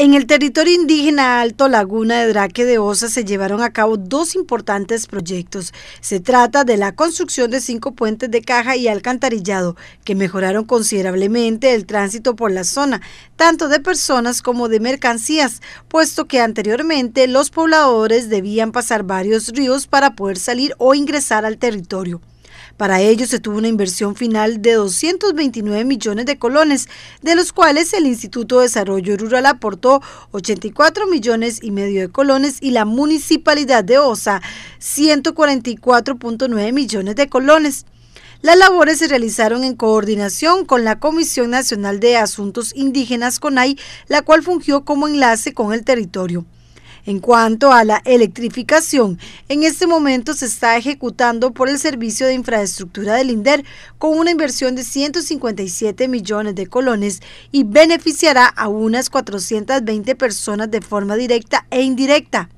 En el territorio indígena Alto Laguna de Draque de Osa se llevaron a cabo dos importantes proyectos. Se trata de la construcción de cinco puentes de caja y alcantarillado, que mejoraron considerablemente el tránsito por la zona, tanto de personas como de mercancías, puesto que anteriormente los pobladores debían pasar varios ríos para poder salir o ingresar al territorio. Para ello se tuvo una inversión final de 229 millones de colones, de los cuales el Instituto de Desarrollo Rural aportó 84 millones y medio de colones y la Municipalidad de Osa 144.9 millones de colones. Las labores se realizaron en coordinación con la Comisión Nacional de Asuntos Indígenas CONAI, la cual fungió como enlace con el territorio. En cuanto a la electrificación, en este momento se está ejecutando por el Servicio de Infraestructura del INDER con una inversión de 157 millones de colones y beneficiará a unas 420 personas de forma directa e indirecta.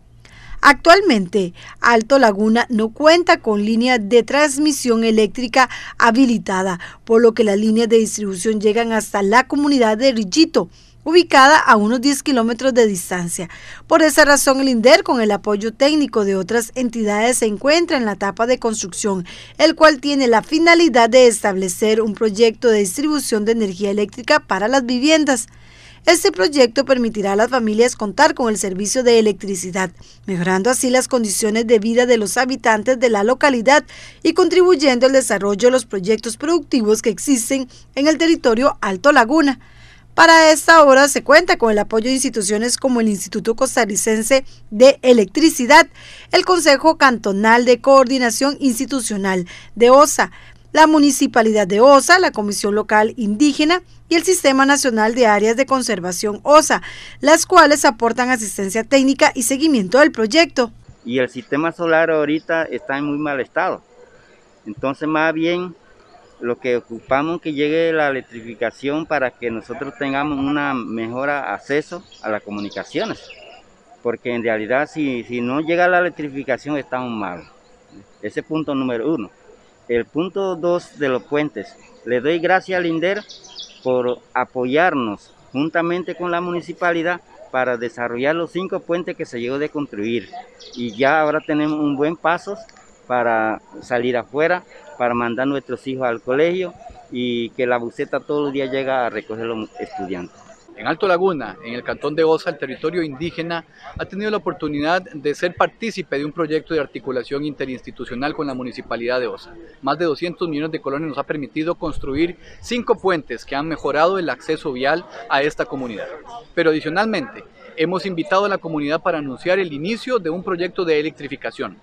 Actualmente, Alto Laguna no cuenta con línea de transmisión eléctrica habilitada, por lo que las líneas de distribución llegan hasta la comunidad de Rillito ubicada a unos 10 kilómetros de distancia. Por esa razón, el INDER, con el apoyo técnico de otras entidades, se encuentra en la etapa de construcción, el cual tiene la finalidad de establecer un proyecto de distribución de energía eléctrica para las viviendas. Este proyecto permitirá a las familias contar con el servicio de electricidad, mejorando así las condiciones de vida de los habitantes de la localidad y contribuyendo al desarrollo de los proyectos productivos que existen en el territorio Alto Laguna. Para esta obra se cuenta con el apoyo de instituciones como el Instituto Costarricense de Electricidad, el Consejo Cantonal de Coordinación Institucional de OSA, la Municipalidad de OSA, la Comisión Local Indígena y el Sistema Nacional de Áreas de Conservación OSA, las cuales aportan asistencia técnica y seguimiento del proyecto. Y el sistema solar ahorita está en muy mal estado. Entonces más bien lo que ocupamos que llegue la electrificación para que nosotros tengamos una mejora acceso a las comunicaciones. Porque en realidad si, no llega la electrificación estamos mal. Ese punto número uno. El punto 2 de los puentes. Le doy gracias al INDER por apoyarnos juntamente con la municipalidad para desarrollar los cinco puentes que se llegó de construir. Y ya ahora tenemos un buen paso para salir afuera, para mandar a nuestros hijos al colegio y que la buceta todos los días llega a recoger los estudiantes. En Alto Laguna, en el cantón de Osa, el territorio indígena ha tenido la oportunidad de ser partícipe de un proyecto de articulación interinstitucional con la municipalidad de Osa. Más de 200 millones de colones nos ha permitido construir cinco puentes que han mejorado el acceso vial a esta comunidad. Pero adicionalmente, hemos invitado a la comunidad para anunciar el inicio de un proyecto de electrificación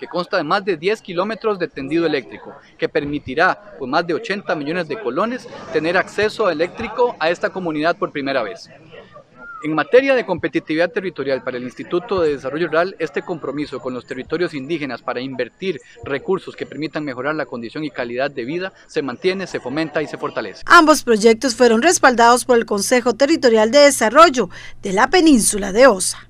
que consta de más de 10 kilómetros de tendido eléctrico, que permitirá, con más de 80 millones de colones, tener acceso eléctrico a esta comunidad por primera vez. En materia de competitividad territorial para el Instituto de Desarrollo Rural, este compromiso con los territorios indígenas para invertir recursos que permitan mejorar la condición y calidad de vida se mantiene, se fomenta y se fortalece. Ambos proyectos fueron respaldados por el Consejo Territorial de Desarrollo de la Península de Osa.